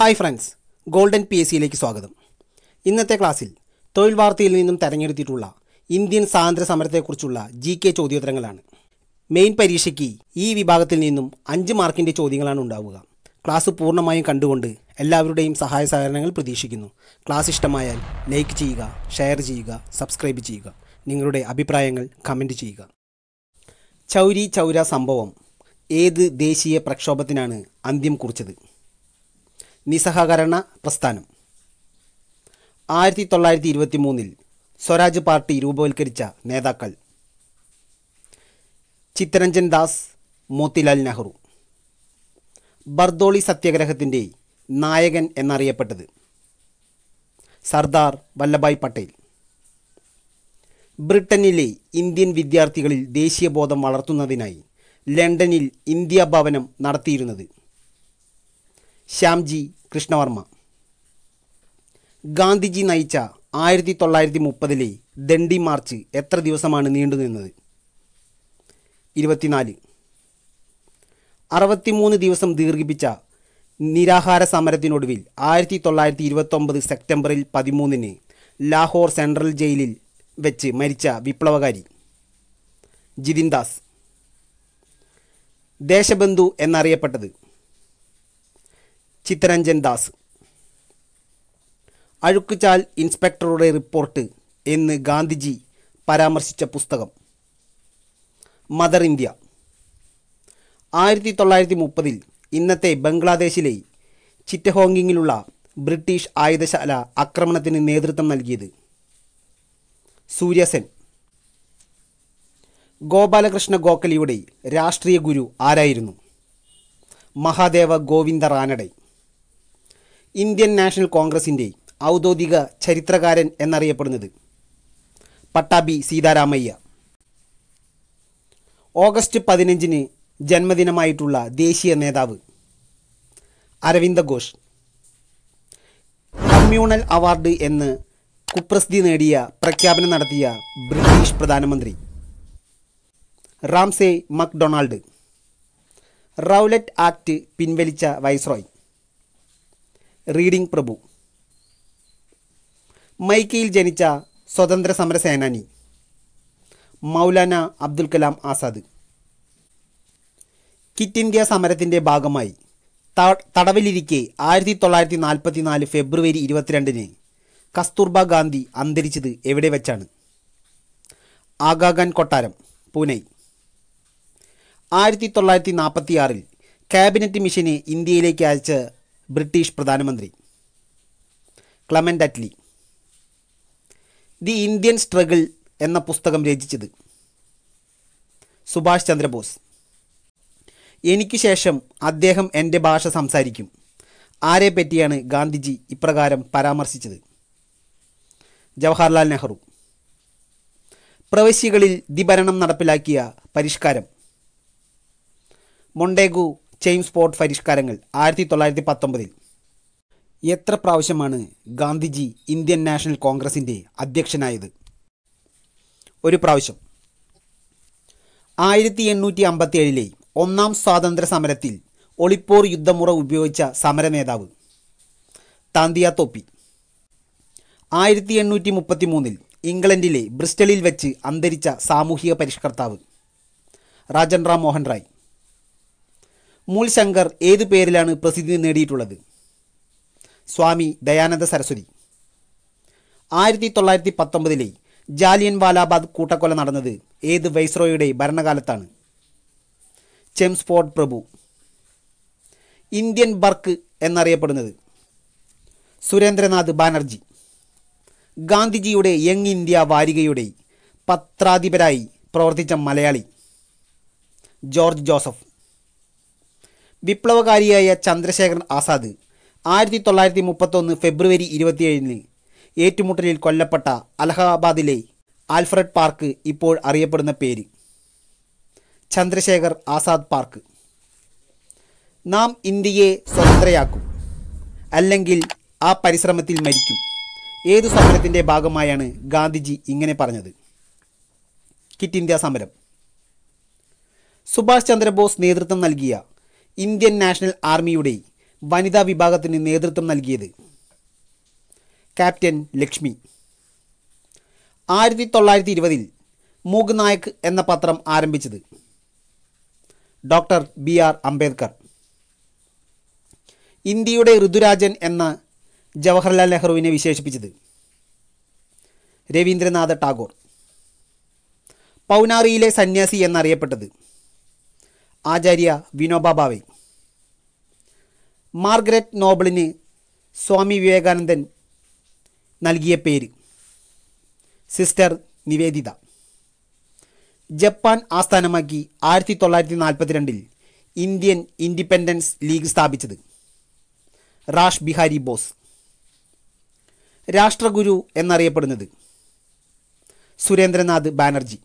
hi friends golden P S സിയിലേക്ക് സ്വാഗതം ഇന്നത്തെ ക്ലാസ്സിൽ തൊഴിൽ വാർത്തയിൽ നിന്നും തെരഞ്ഞെടുത്തിട്ടുള്ള ഇന്ത്യൻ സ്വാതന്ത്ര്യ സമരത്തെക്കുറിച്ചുള്ള ജി കെ ചോദ്യോത്തരങ്ങളാണ് മെയിൻ പരീക്ഷയ്ക്ക് ഈ വിഭാഗത്തിൽ നിന്നും അഞ്ച് മാർക്കിൻ്റെ ചോദ്യങ്ങളാണ് ഉണ്ടാവുക ക്ലാസ് പൂർണ്ണമായും കണ്ടുകൊണ്ട് എല്ലാവരുടെയും സഹായ സഹകരണങ്ങൾ പ്രതീക്ഷിക്കുന്നു ക്ലാസ് ഇഷ്ടമായാൽ ലൈക്ക് ചെയ്യുക ഷെയർ ചെയ്യുക സബ്സ്ക്രൈബ് ചെയ്യുക നിങ്ങളുടെ അഭിപ്രായങ്ങൾ കമൻറ്റ് ചെയ്യുക ചൗരി ചൗര സംഭവം ഏത് ദേശീയ പ്രക്ഷോഭത്തിനാണ് അന്ത്യം കുറിച്ചത് നിസ്സഹകരണ പ്രസ്ഥാനം ആയിരത്തി തൊള്ളായിരത്തി ഇരുപത്തി മൂന്നിൽ സ്വരാജ് പാർട്ടി രൂപവൽക്കരിച്ച നേതാക്കൾ ചിത്തരഞ്ജൻ ദാസ് മോത്തിലാൽ നെഹ്റു ബർദോളി സത്യാഗ്രഹത്തിൻ്റെ നായകൻ എന്നറിയപ്പെട്ടത് സർദാർ വല്ലഭായ് പട്ടേൽ ബ്രിട്ടനിലെ ഇന്ത്യൻ വിദ്യാർത്ഥികളിൽ ദേശീയബോധം വളർത്തുന്നതിനായി ലണ്ടനിൽ ഇന്ത്യാ ഭവനം നടത്തിയിരുന്നത് ശ്യാംജി കൃഷ്ണവർമ്മ ഗാന്ധിജി നയിച്ച ആയിരത്തി തൊള്ളായിരത്തി മുപ്പതിലെ ദണ്ഡി മാർച്ച് എത്ര ദിവസമാണ് നീണ്ടുനിന്നത് ഇരുപത്തിനാല് അറുപത്തിമൂന്ന് ദിവസം ദീർഘിപ്പിച്ച നിരാഹാര സമരത്തിനൊടുവിൽ ആയിരത്തി തൊള്ളായിരത്തി ഇരുപത്തൊമ്പത് സെപ്റ്റംബറിൽ പതിമൂന്നിന് ലാഹോർ സെൻട്രൽ ജയിലിൽ വെച്ച് മരിച്ച വിപ്ലവകാരി ജിതിൻദാസ് ദേശബന്ധു എന്നറിയപ്പെട്ടത് ചിത്തരഞ്ജൻ ദാസ് അഴുക്കുചാൽ ഇൻസ്പെക്ടറുടെ റിപ്പോർട്ട് എന്ന് ഗാന്ധിജി പരാമർശിച്ച പുസ്തകം മദർ ഇന്ത്യ ആയിരത്തി തൊള്ളായിരത്തി മുപ്പതിൽ ഇന്നത്തെ ബംഗ്ലാദേശിലെ ചിറ്റഹോങ്കിങ്ങിലുള്ള ബ്രിട്ടീഷ് ആയുധശാല ആക്രമണത്തിന് നേതൃത്വം നൽകിയത് സൂര്യസെൻ ഗോപാലകൃഷ്ണ ഗോഖലിയുടെ രാഷ്ട്രീയ ഗുരു ആരായിരുന്നു മഹാദേവ ഗോവിന്ദ റാനഡൈ ഇന്ത്യൻ നാഷണൽ കോൺഗ്രസിൻ്റെ ഔദ്യോഗിക ചരിത്രകാരൻ എന്നറിയപ്പെടുന്നത് പട്ടാബി സീതാരാമയ്യ ഓഗസ്റ്റ് പതിനഞ്ചിന് ജന്മദിനമായിട്ടുള്ള ദേശീയ നേതാവ് അരവിന്ദ ഘോഷ് കമ്മ്യൂണൽ അവാർഡ് എന്ന് കുപ്രസിദ്ധി നേടിയ പ്രഖ്യാപനം നടത്തിയ ബ്രിട്ടീഷ് പ്രധാനമന്ത്രി റാംസെ മക്ഡൊണാൾഡ് റൗലറ്റ് ആക്ട് പിൻവലിച്ച വൈസ്രോയ് റീഡിംഗ് പ്രഭു മൈക്കയിൽ ജനിച്ച സ്വതന്ത്ര സമര സേനാനി മൗലാന അബ്ദുൽ കലാം ആസാദ് കിറ്റ് ഇന്ത്യ സമരത്തിൻ്റെ ഭാഗമായി തടവിലിരിക്കെ ആയിരത്തി തൊള്ളായിരത്തി നാൽപ്പത്തി നാല് ഫെബ്രുവരി ഇരുപത്തിരണ്ടിന് കസ്തൂർബ ഗാന്ധി അന്തരിച്ചത് എവിടെ വെച്ചാണ് ആഗാഖാൻ കൊട്ടാരം പൂനെ ആയിരത്തി തൊള്ളായിരത്തി നാൽപ്പത്തി ആറിൽ ക്യാബിനറ്റ് മിഷനെ ഇന്ത്യയിലേക്ക് അയച്ച ബ്രിട്ടീഷ് പ്രധാനമന്ത്രി Clement Attlee the Indian struggle എന്ന പുസ്തകം രചിച്ചത് സുഭാഷ് ചന്ദ്രബോസ് എനിക്ക് ശേഷം അദ്ദേഹം എൻ്റെ ഭാഷ സംസാരിക്കും ആരെ പറ്റിയാണ് ഗാന്ധിജി ഇപ്രകാരം പരാമർശിച്ചത് ജവഹർലാൽ നെഹ്റു പ്രവശ്യകളിൽ ദിഭരണം നടപ്പിലാക്കിയ പരിഷ്കാരം മൊണ്ടേഗു ചെയിംസ് പോർട്ട് പരിഷ്കാരങ്ങൾ ആയിരത്തി തൊള്ളായിരത്തി പത്തൊമ്പതിൽ എത്ര പ്രാവശ്യമാണ് ഗാന്ധിജി ഇന്ത്യൻ നാഷണൽ കോൺഗ്രസിൻ്റെ അധ്യക്ഷനായത് ഒരു പ്രാവശ്യം ആയിരത്തി എണ്ണൂറ്റി ഏഴിലെ ഒന്നാം സ്വാതന്ത്ര്യ സമരത്തിൽ ഒളിപ്പോർ യുദ്ധമുറ ഉപയോഗിച്ച സമരനേതാവ് താന്തിയ തോപ്പി ആയിരത്തി എണ്ണൂറ്റി മുപ്പത്തി മൂന്നിൽ ഇംഗ്ലണ്ടിലെ ബ്രിസ്റ്റലിൽ വെച്ച് അന്തരിച്ച സാമൂഹിക പരിഷ്കർത്താവ് രാജൻ റാം മോഹൻ റായ് മൂൽ ശങ്കർ ഏതു പേരിലാണ് പ്രസിദ്ധി നേടിയിട്ടുള്ളത് സ്വാമി ദയാനന്ദ സരസ്വതി ആയിരത്തി തൊള്ളായിരത്തി പത്തൊമ്പതിലെ ജാലിയൻ വാലാബാദ് കൂട്ടക്കൊല നടന്നത് ഏത് വൈസ്രോയുടെ ഭരണകാലത്താണ് ചെംസ്ഫോർഡ് പ്രഭു ഇന്ത്യൻ ബർക്ക് എന്നറിയപ്പെടുന്നത് സുരേന്ദ്രനാഥ് ബാനർജി ഗാന്ധിജിയുടെ യങ് ഇന്ത്യ വാരികയുടെ പത്രാധിപരായി പ്രവർത്തിച്ച മലയാളി ജോർജ് ജോസഫ് വിപ്ലവകാരിയായ ചന്ദ്രശേഖരൻ ആസാദ് ആയിരത്തി തൊള്ളായിരത്തി മുപ്പത്തൊന്ന് ഫെബ്രുവരി ഇരുപത്തിയേഴിന് ഏറ്റുമുട്ടലിൽ കൊല്ലപ്പെട്ട അലഹബാദിലെ ആൽഫ്രഡ് പാർക്ക് ഇപ്പോൾ അറിയപ്പെടുന്ന പേര് ചന്ദ്രശേഖർ ആസാദ് പാർക്ക് നാം ഇന്ത്യയെ സ്വതന്ത്രയാക്കും അല്ലെങ്കിൽ ആ പരിശ്രമത്തിൽ മരിക്കും ഏതു സമരത്തിൻ്റെ ഭാഗമായാണ് ഗാന്ധിജി ഇങ്ങനെ പറഞ്ഞത് കിറ്റ് ഇന്ത്യ സമരം സുഭാഷ് ചന്ദ്രബോസ് നേതൃത്വം നൽകിയ ഇന്ത്യൻ നാഷണൽ ആർമിയുടെ വനിതാ വിഭാഗത്തിന് നേതൃത്വം നൽകിയത് ക്യാപ്റ്റൻ ലക്ഷ്മി ആയിരത്തി തൊള്ളായിരത്തി ഇരുപതിൽ മൂഗ് നായക് എന്ന പത്രം ആരംഭിച്ചത് ഡോക്ടർ ബി ആർ അംബേദ്കർ ഇന്ത്യയുടെ ഋതുരാജൻ എന്ന ജവഹർലാൽ നെഹ്റുവിനെ വിശേഷിപ്പിച്ചത് രവീന്ദ്രനാഥ ടാഗോർ പൗനാറിയിലെ സന്യാസി എന്നറിയപ്പെട്ടത് ആചാര്യ വിനോബ ഭാവെ മാർഗരറ്റ് നോബിളിന് സ്വാമി വിവേകാനന്ദൻ നൽകിയ പേര് സിസ്റ്റർ നിവേദിത ജപ്പാൻ ആസ്ഥാനമാക്കി ആയിരത്തി തൊള്ളായിരത്തി നാൽപ്പത്തിരണ്ടിൽ ഇന്ത്യൻ ഇൻഡിപെൻഡൻസ് ലീഗ് സ്ഥാപിച്ചത് റാഷ് ബിഹാരി ബോസ് രാഷ്ട്രഗുരു എന്നറിയപ്പെടുന്നത് സുരേന്ദ്രനാഥ് ബാനർജി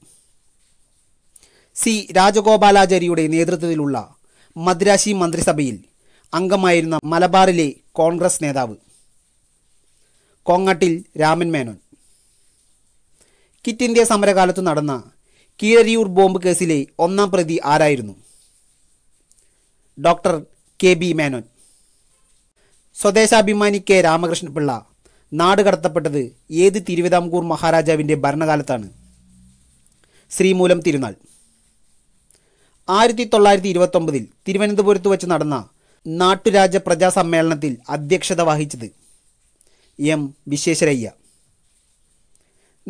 സി രാജഗോപാലാചാരിയുടെ നേതൃത്വത്തിലുള്ള മദ്രാശി മന്ത്രിസഭയിൽ അംഗമായിരുന്ന മലബാറിലെ കോൺഗ്രസ് നേതാവ് കോങ്ങാട്ടിൽ രാമൻ മേനോൻ കിറ്റ് ഇന്ത്യ സമരകാലത്ത് നടന്ന കീഴരിയൂർ ബോംബ് കേസിലെ ഒന്നാം പ്രതി ആരായിരുന്നു doctor K B Menon Swadeshabhimani K Ramakrishna Pillai നാട് കടത്തപ്പെട്ടത് ഏത് തിരുവിതാംകൂർ മഹാരാജാവിൻ്റെ ഭരണകാലത്താണ് ശ്രീമൂലം തിരുനാൾ ആയിരത്തി തൊള്ളായിരത്തി ഇരുപത്തൊമ്പതിൽ തിരുവനന്തപുരത്ത് വെച്ച് നടന്ന നാട്ടുരാജ്യ പ്രജാ സമ്മേളനത്തിൽ അധ്യക്ഷത വഹിച്ചത് എം വിശ്വേശ്വരയ്യ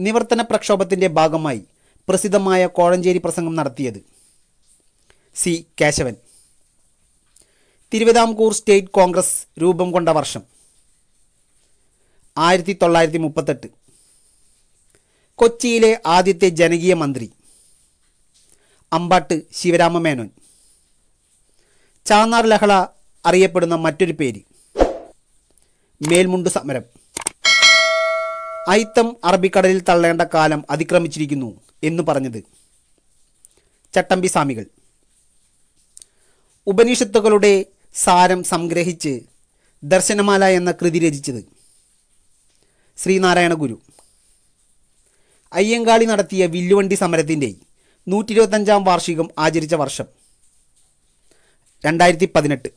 നിവർത്തന പ്രക്ഷോഭത്തിൻ്റെ ഭാഗമായി പ്രസിദ്ധമായ കോഴഞ്ചേരി പ്രസംഗം നടത്തിയത് സി കേശവൻ തിരുവിതാംകൂർ സ്റ്റേറ്റ് കോൺഗ്രസ് രൂപം കൊണ്ട വർഷം ആയിരത്തി തൊള്ളായിരത്തി മുപ്പത്തെട്ട് കൊച്ചിയിലെ ആദ്യത്തെ ജനകീയ മന്ത്രി അമ്പാട്ട് ശിവരാമമേനോൻ ചാന്നാർ ലഹള അറിയപ്പെടുന്ന മറ്റൊരു പേര് മേൽമുണ്ട് സമരം അയിത്തം അറബിക്കടലിൽ തള്ളേണ്ട കാലം അതിക്രമിച്ചിരിക്കുന്നു എന്ന് പറഞ്ഞത് ചട്ടമ്പി സ്വാമികൾ ഉപനിഷത്തുകളുടെ സാരം സംഗ്രഹിച്ച് ദർശനമാല എന്ന കൃതി രചിച്ചത് ശ്രീനാരായണ ഗുരു അയ്യങ്കാളി നടത്തിയ വില്ലുവണ്ടി സമരത്തിൻ്റെയും നൂറ്റി ഇരുപത്തഞ്ചാം വാർഷികം ആചരിച്ച വർഷം രണ്ടായിരത്തി പതിനെട്ട്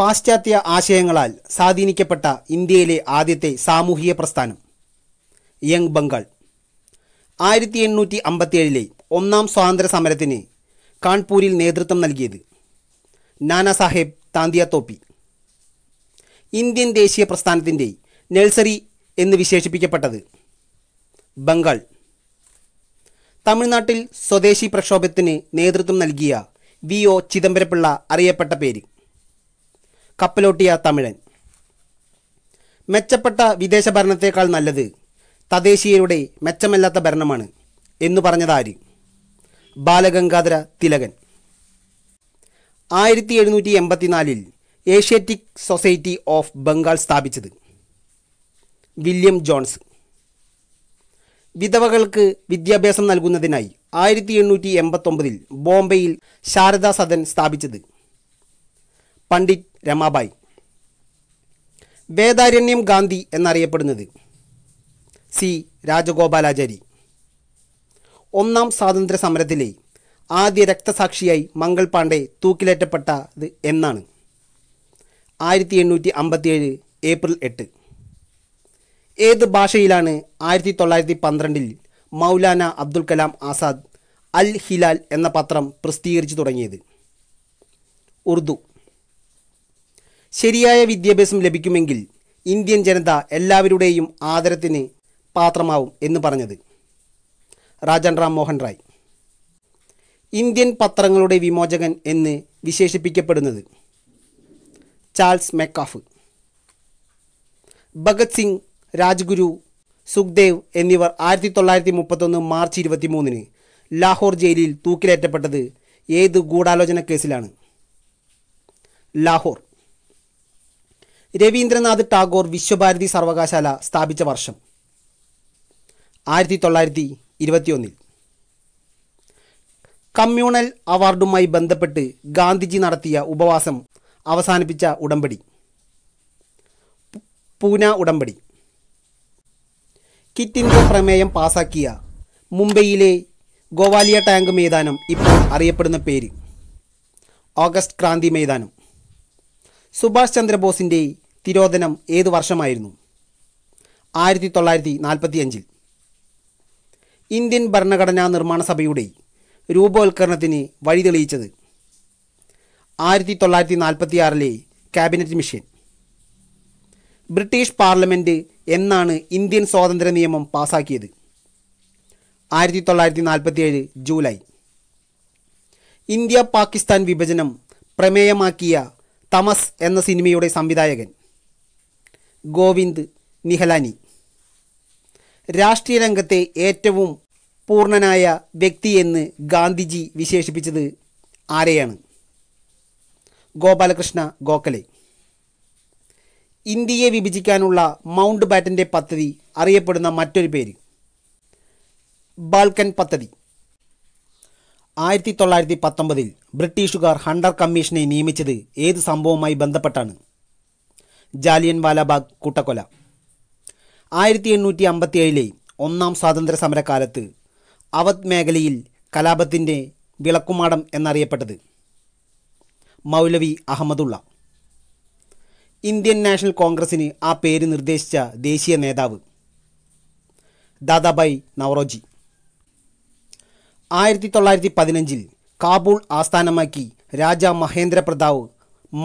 പാശ്ചാത്യ ആശയങ്ങളാൽ സ്വാധീനിക്കപ്പെട്ട ഇന്ത്യയിലെ ആദ്യത്തെ സാമൂഹിക പ്രസ്ഥാനം യങ് ബംഗാൾ ആയിരത്തി എണ്ണൂറ്റി അമ്പത്തിയേഴിലെ ഒന്നാം സ്വാതന്ത്ര്യ സമരത്തിന് കാൺപൂരിൽ നേതൃത്വം നൽകിയത് നാനാ സാഹേബ് താന്തിയ തോപ്പി ഇന്ത്യൻ ദേശീയ പ്രസ്ഥാനത്തിൻ്റെ നഴ്സറി എന്ന് വിശേഷിപ്പിക്കപ്പെട്ടത് ബംഗാൾ തമിഴ്നാട്ടിൽ സ്വദേശി പ്രക്ഷോഭത്തിന് നേതൃത്വം നൽകിയ വി ഒ ചിദംബരപ്പിള്ള അറിയപ്പെട്ട പേര് കപ്പലോട്ടിയ തമിഴൻ മെച്ചപ്പെട്ട വിദേശ ഭരണത്തേക്കാൾ നല്ലത് തദ്ദേശീയരുടെ മെച്ചമല്ലാത്ത ഭരണമാണ് എന്ന് പറഞ്ഞതാര് ബാലഗംഗാധര തിലകൻ ആയിരത്തി എഴുന്നൂറ്റി എൺപത്തിനാലിൽ ഏഷ്യാറ്റിക് സൊസൈറ്റി ഓഫ് ബംഗാൾ സ്ഥാപിച്ചത് വില്യം ജോൺസ് വിധവകൾക്ക് വിദ്യാഭ്യാസം നൽകുന്നതിനായി ആയിരത്തി എണ്ണൂറ്റി എൺപത്തൊമ്പതിൽ ബോംബെയിൽ ശാരദാ സദൻ സ്ഥാപിച്ചത് പണ്ഡിറ്റ് രമാബായ് വേദാരണ്യം ഗാന്ധി എന്നറിയപ്പെടുന്നത് സി രാജഗോപാലാചാരി ഒന്നാം സ്വാതന്ത്ര്യ സമരത്തിലെ ആദ്യ രക്തസാക്ഷിയായി മംഗൾ പാണ്ഡെ തൂക്കിലേറ്റപ്പെട്ടത് എന്നാണ് ആയിരത്തി എണ്ണൂറ്റി അമ്പത്തിയേഴ് ഏപ്രിൽ എട്ട് ഏത് ഭാഷയിലാണ് ആയിരത്തി തൊള്ളായിരത്തി പന്ത്രണ്ടിൽ മൗലാന അബ്ദുൽ കലാം ആസാദ് അൽ ഹിലാൽ എന്ന പത്രം പ്രസിദ്ധീകരിച്ചു തുടങ്ങിയത് ഉറുദു ശരിയായ വിദ്യാഭ്യാസം ലഭിക്കുമെങ്കിൽ ഇന്ത്യൻ ജനത എല്ലാവരുടെയും ആദരത്തിന് പാത്രമാവും എന്ന് പറഞ്ഞത് രാജൻ റാം മോഹൻ റായ് ഇന്ത്യൻ പത്രങ്ങളുടെ വിമോചകൻ എന്ന് വിശേഷിപ്പിക്കപ്പെടുന്നത് ചാൾസ് മെക്കാഫ് ഭഗത് സിംഗ് രാജ്ഗുരു സുഖ്ദേവ് എന്നിവർ ആയിരത്തി തൊള്ളായിരത്തി മുപ്പത്തൊന്ന് മാർച്ച് മൂന്നിന് ലാഹോർ ജയിലിൽ തൂക്കിലേറ്റപ്പെട്ടത് ഏത് ഗൂഢാലോചന കേസിലാണ് ലാഹോർ രവീന്ദ്രനാഥ് ടാഗോർ വിശ്വഭാരതി സർവകലാശാല സ്ഥാപിച്ച വർഷം ആയിരത്തി തൊള്ളായിരത്തി ഇരുപത്തിയൊന്നിൽ കമ്മ്യൂണൽ അവാർഡുമായി ബന്ധപ്പെട്ട് ഗാന്ധിജി നടത്തിയ ഉപവാസം അവസാനിപ്പിച്ച ഉടമ്പടി പൂന ഉടമ്പടി കിറ്റ് ഇന്ത്യ പ്രമേയം പാസാക്കിയ മുംബൈയിലെ ഗോവാലിയ ടാങ്ക് മൈതാനം ഇപ്പോൾ അറിയപ്പെടുന്ന പേര് ഓഗസ്റ്റ് ക്രാന്തി മൈതാനം സുഭാഷ് ചന്ദ്രബോസിൻ്റെ തിരോധനം ഏത് വർഷമായിരുന്നു ആയിരത്തി തൊള്ളായിരത്തി നാൽപ്പത്തി അഞ്ചിൽ ഇന്ത്യൻ ഭരണഘടനാ നിർമ്മാണ സഭയുടെ രൂപവൽക്കരണത്തിന് വഴി തെളിയിച്ചത് ആയിരത്തി തൊള്ളായിരത്തി നാൽപ്പത്തിയാറിലെ ക്യാബിനറ്റ് മിഷൻ ബ്രിട്ടീഷ് പാർലമെൻറ്റ് എന്നാണ് ഇന്ത്യൻ സ്വാതന്ത്ര്യ നിയമം പാസാക്കിയത് ആയിരത്തി തൊള്ളായിരത്തി നാൽപ്പത്തിയേഴ് ജൂലൈ ഇന്ത്യ പാകിസ്ഥാൻ വിഭജനം പ്രമേയമാക്കിയ തമസ് എന്ന സിനിമയുടെ സംവിധായകൻ ഗോവിന്ദ് നിഹലാനി രാഷ്ട്രീയ രംഗത്തെ ഏറ്റവും പൂർണ്ണനായ വ്യക്തിയെന്ന് ഗാന്ധിജി വിശേഷിപ്പിച്ചത് ആരെയാണ് ഗോപാലകൃഷ്ണ ഗോഖലെ ഇന്ത്യയെ വിഭജിക്കാനുള്ള മൗണ്ട് ബാറ്റൻ്റെ പദ്ധതി അറിയപ്പെടുന്ന മറ്റൊരു പേര് ബാൽക്കൻ പദ്ധതി ആയിരത്തി തൊള്ളായിരത്തി പത്തൊമ്പതിൽ ബ്രിട്ടീഷുകാർ ഹണ്ടർ കമ്മീഷനെ നിയമിച്ചത് ഏത് സംഭവവുമായി ബന്ധപ്പെട്ടാണ് ജാലിയൻ വാലാബാഗ് കൂട്ടക്കൊല ആയിരത്തി എണ്ണൂറ്റി ഏഴിലെ ഒന്നാം സ്വാതന്ത്ര്യ സമരകാലത്ത് അവധ് മേഖലയിൽ കലാപത്തിൻ്റെ വിളക്കുമാടം എന്നറിയപ്പെട്ടത് മൗലവി അഹമ്മദുള്ള ഇന്ത്യൻ നാഷണൽ കോൺഗ്രസിന് ആ പേര് നിർദ്ദേശിച്ച ദേശീയ നേതാവ് ദാദാബായി നവറോജി ആയിരത്തി തൊള്ളായിരത്തി പതിനഞ്ചിൽ കാബൂൾ ആസ്ഥാനമാക്കി രാജ മഹേന്ദ്ര പ്രതാവ്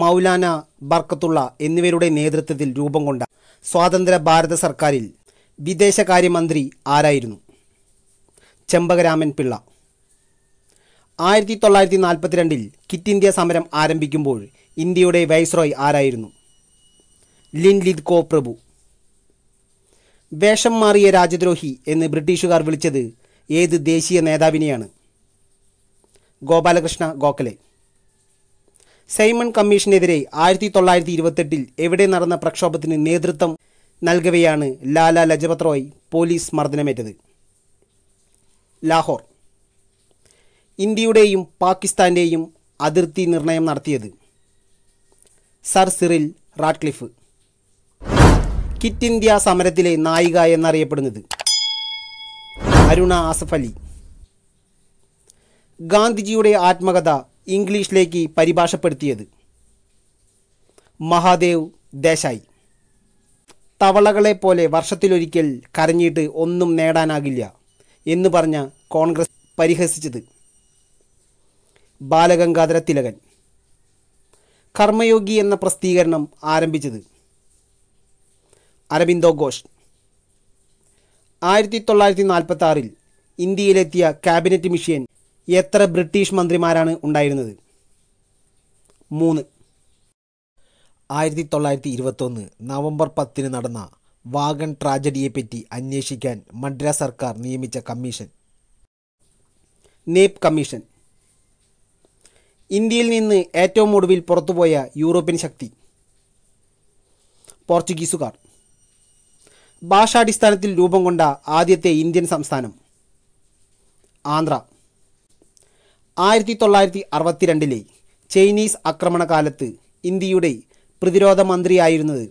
മൗലാന ബർക്കത്തുള്ള എന്നിവരുടെ നേതൃത്വത്തിൽ രൂപം കൊണ്ട സ്വാതന്ത്ര്യ ഭാരത സർക്കാരിൽ വിദേശകാര്യമന്ത്രി ആരായിരുന്നു ചെമ്പകരാമൻ പിള്ള ആയിരത്തി തൊള്ളായിരത്തി നാൽപ്പത്തിരണ്ടിൽ കിറ്റ് ഇന്ത്യ സമരം ആരംഭിക്കുമ്പോൾ ഇന്ത്യയുടെ വൈസ്രോയ് ആരായിരുന്നു ലിൻലിദ്കോ പ്രഭു വേഷം മാറിയ രാജദ്രോഹി എന്ന് ബ്രിട്ടീഷുകാർ വിളിച്ചത് ഏത് ദേശീയ നേതാവിനെയാണ് ഗോപാലകൃഷ്ണ ഗോഖലെ സൈമൺ കമ്മീഷനെതിരെ ആയിരത്തി തൊള്ളായിരത്തി ഇരുപത്തെട്ടിൽ എവിടെ നടന്ന പ്രക്ഷോഭത്തിന് നേതൃത്വം നൽകവെയാണ് ലാല ലജപത് റോയ് പോലീസ് മർദ്ദനമേറ്റത് ലാഹോർ ഇന്ത്യയുടെയും പാകിസ്ഥാൻ്റെയും അതിർത്തി നിർണയം നടത്തിയത് sir Cyril Radcliffe quit India സമരത്തിലെ നായിക എന്നറിയപ്പെടുന്നത് അരുണ ആസഫ് അലി ഗാന്ധിജിയുടെ ആത്മകഥ ഇംഗ്ലീഷിലേക്ക് പരിഭാഷപ്പെടുത്തിയത് മഹാദേവ് ദേശായി തവളകളെ പോലെ വർഷത്തിലൊരിക്കൽ കരഞ്ഞിട്ട് ഒന്നും നേടാനാകില്ല എന്ന് പറഞ്ഞ കോൺഗ്രസ് പരിഹസിച്ചത് ബാലഗംഗാധര തിലകൻ കർമ്മയോഗി എന്ന പ്രസിദ്ധീകരണം ആരംഭിച്ചത് അരബിന്ദോ ഘോഷ് ആയിരത്തി തൊള്ളായിരത്തി നാൽപ്പത്തി ആറിൽ ഇന്ത്യയിലെത്തിയ ക്യാബിനറ്റ് മിഷൻ എത്ര ബ്രിട്ടീഷ് മന്ത്രിമാരാണ് ഉണ്ടായിരുന്നത് മൂന്ന് ആയിരത്തി തൊള്ളായിരത്തി ഇരുപത്തൊന്ന് നവംബർ പത്തിന് നടന്ന വാഗൺ ട്രാജഡിയെപ്പറ്റി അന്വേഷിക്കാൻ മദ്രാസ് സർക്കാർ നിയമിച്ച കമ്മീഷൻ നേപ് കമ്മീഷൻ ഇന്ത്യയിൽ നിന്ന് ഏറ്റവും ഒടുവിൽ പുറത്തുപോയ യൂറോപ്യൻ ശക്തി പോർച്ചുഗീസുകാർ ഭാഷാടിസ്ഥാനത്തിൽ രൂപം കൊണ്ട ആദ്യത്തെ ഇന്ത്യൻ സംസ്ഥാനം ആന്ധ്ര ആയിരത്തി തൊള്ളായിരത്തി അറുപത്തിരണ്ടിലെ ചൈനീസ് ആക്രമണകാലത്ത് ഇന്ത്യയുടെ പ്രതിരോധ മന്ത്രിയായിരുന്നത്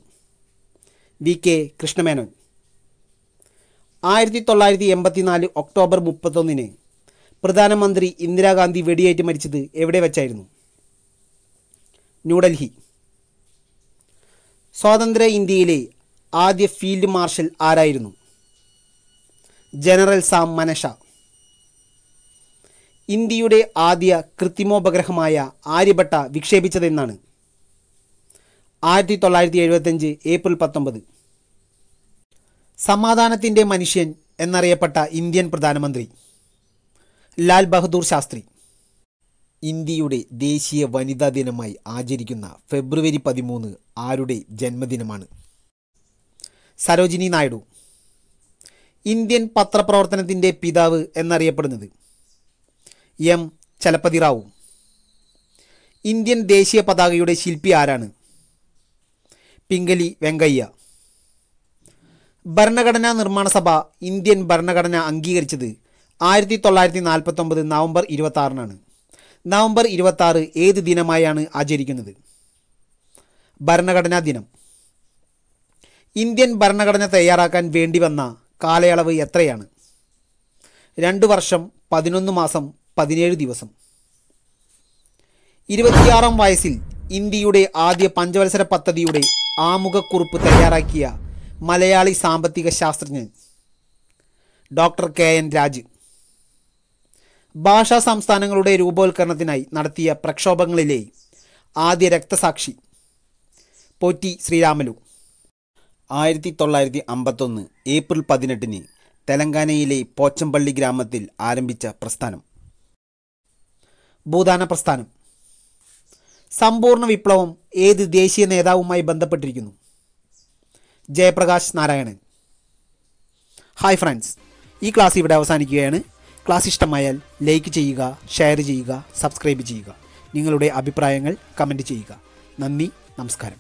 വി കെ കൃഷ്ണമേനോൻ ആയിരത്തി തൊള്ളായിരത്തി എൺപത്തിനാല് ഒക്ടോബർ മുപ്പത്തൊന്നിന് പ്രധാനമന്ത്രി ഇന്ദിരാഗാന്ധി വെടിയേറ്റ് മരിച്ചത് എവിടെ വെച്ചായിരുന്നു ന്യൂഡൽഹി സ്വാതന്ത്ര്യ ഇന്ത്യയിലെ ആദ്യ ഫീൽഡ് മാർഷൽ ആരായിരുന്നു ജനറൽ സാം മനഷ ഇന്ത്യയുടെ ആദ്യ കൃത്രിമോപഗ്രഹമായ ആര്യഭട്ട വിക്ഷേപിച്ചതെന്നാണ് ആയിരത്തി തൊള്ളായിരത്തി എഴുപത്തഞ്ച് ഏപ്രിൽ പത്തൊമ്പത് സമാധാനത്തിൻ്റെ മനുഷ്യൻ എന്നറിയപ്പെട്ട ഇന്ത്യൻ പ്രധാനമന്ത്രി ലാൽ ബഹദൂർ ശാസ്ത്രി ഇന്ത്യയുടെ ദേശീയ വനിതാ ദിനമായി ആചരിക്കുന്ന ഫെബ്രുവരി പതിമൂന്ന് ആരുടെ ജന്മദിനമാണ് സരോജിനി നായിഡു ഇന്ത്യൻ പത്രപ്രവർത്തനത്തിൻ്റെ പിതാവ് എന്നറിയപ്പെടുന്നത് എം ചലപ്പതി റാവു ഇന്ത്യൻ ദേശീയ പതാകയുടെ ശില്പി ആരാണ് പിങ്കലി വെങ്കയ്യ ഭരണഘടനാ നിർമ്മാണ സഭ ഇന്ത്യൻ ഭരണഘടന അംഗീകരിച്ചത് ആയിരത്തി തൊള്ളായിരത്തി നാൽപ്പത്തൊമ്പത് നവംബർ ഇരുപത്താറിനാണ് നവംബർ ഇരുപത്താറ് ഏത് ദിനമായാണ് ആചരിക്കുന്നത് ഭരണഘടനാ ദിനം ഇന്ത്യൻ ഭരണഘടന തയ്യാറാക്കാൻ വേണ്ടി വന്ന കാലയളവ് എത്രയാണ് രണ്ട് വർഷം പതിനൊന്ന് മാസം പതിനേഴ് ദിവസം ഇരുപത്തിയാറാം വയസ്സിൽ ഇന്ത്യയുടെ ആദ്യ പഞ്ചവത്സര പദ്ധതിയുടെ ആമുഖക്കുറിപ്പ് തയ്യാറാക്കിയ മലയാളി സാമ്പത്തിക ശാസ്ത്രജ്ഞൻ ഡോക്ടർ കെ എൻ രാജ് ഭാഷാ സംസ്ഥാനങ്ങളുടെ രൂപവൽക്കരണത്തിനായി നടത്തിയ പ്രക്ഷോഭങ്ങളിലെ ആദ്യ രക്തസാക്ഷി പോറ്റി ശ്രീരാമലു ആയിരത്തി തൊള്ളായിരത്തി അമ്പത്തൊന്ന് ഏപ്രിൽ പതിനെട്ടിന് തെലങ്കാനയിലെ പോച്ചമ്പള്ളി ഗ്രാമത്തിൽ ആരംഭിച്ച പ്രസ്ഥാനം ഭൂദാന പ്രസ്ഥാനം സമ്പൂർണ്ണ വിപ്ലവം ഏത് ദേശീയ നേതാവുമായി ബന്ധപ്പെട്ടിരിക്കുന്നു ജയപ്രകാശ് നാരായണൻ ഹായ് ഫ്രണ്ട്സ് ഈ ക്ലാസ് ഇവിടെ അവസാനിക്കുകയാണ് ക്ലാസ് ഇഷ്ടമായാൽ ലൈക്ക് ചെയ്യുക ഷെയർ ചെയ്യുക സബ്സ്ക്രൈബ് ചെയ്യുക നിങ്ങളുടെ അഭിപ്രായങ്ങൾ കമൻറ്റ് ചെയ്യുക നന്ദി നമസ്കാരം